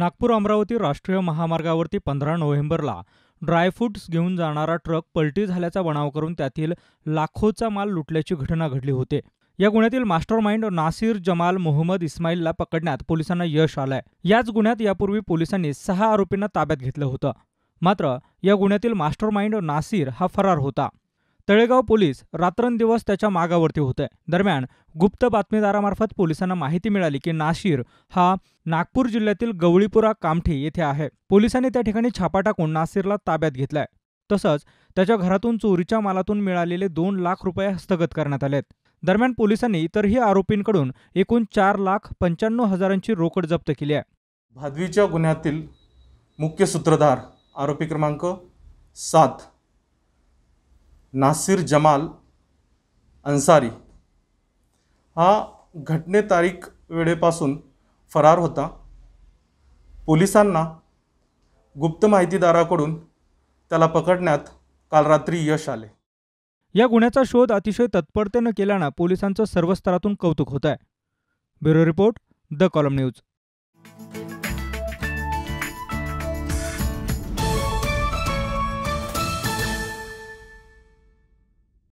नागपूर अमरावती राष्ट्रीय महामार्गावरती पंधरा नोव्हेंबरला ड्रायफ्रुट्स घेऊन जाणारा ट्रक पलटी झाल्याचा बनाव करून त्यातील लाखोचा माल लुटल्याची घटना घडली होती या गुन्ह्यातील मास्टर माइंड नासिर जमाल मोहम्मद इस्माईलला पकडण्यात पोलिसांना यश आलंय याच गुन्ह्यात यापूर्वी पोलिसांनी सहा आरोपींना ताब्यात घेतलं होतं मात्र या गुन्ह्यातील मास्टर नासीर नासिर हा फरार होता तळेगाव पोलीस रात्रंदिवस त्याच्या मागावरती होते दरम्यान गुप्त बातमीदारामार्फत पोलिसांना माहिती मिळाली की नाशिर हा नागपूर जिल्ह्यातील गवळीपुरा कामठी येथे आहे पोलिसांनी त्या ठिकाणी छापा टाकून नासिरला ताब्यात घेतलाय तसंच त्याच्या घरातून चोरीच्या मालातून मिळालेले दोन लाख रुपये हस्तगत करण्यात आलेत दरम्यान पोलिसांनी इतरही आरोपींकडून एकूण चार लाख पंच्याण्णव हजारांची रोकड जप्त केली आहे भादवीच्या गुन्ह्यातील मुख्य सूत्रधार आरोपी क्रमांक सात नासिर जमाल अन्सारी हा घटने तारीख वेळेपासून फरार होता पोलिसांना गुप्त माहितीदाराकडून त्याला पकडण्यात काल रात्री यश आले या गुन्ह्याचा शोध अतिशय तत्परतेनं केल्यानं पोलिसांचं सर्व स्तरातून कौतुक होत आहे bureau report the column news